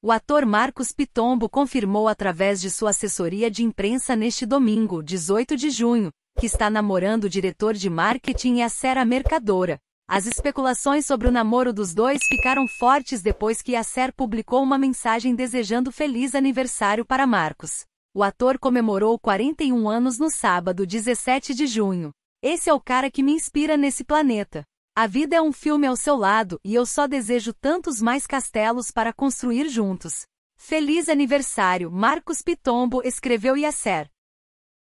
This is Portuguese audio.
O ator Marcos Pitombo confirmou através de sua assessoria de imprensa neste domingo, 18 de junho, que está namorando o diretor de marketing e a Sera Mercadora. As especulações sobre o namoro dos dois ficaram fortes depois que a Ser publicou uma mensagem desejando feliz aniversário para Marcos. O ator comemorou 41 anos no sábado, 17 de junho. Esse é o cara que me inspira nesse planeta. A vida é um filme ao seu lado e eu só desejo tantos mais castelos para construir juntos. Feliz aniversário, Marcos Pitombo escreveu Yasser.